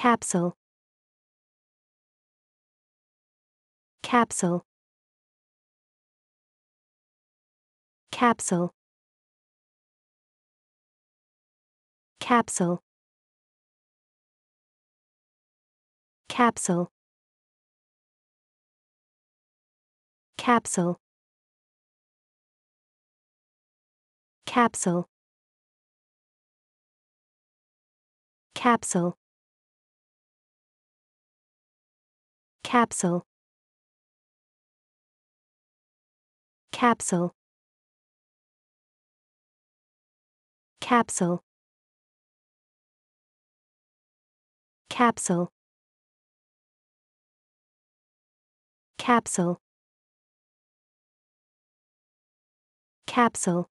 capsule capsule capsule capsule capsule capsule capsule capsule capsule capsule capsule capsule capsule capsule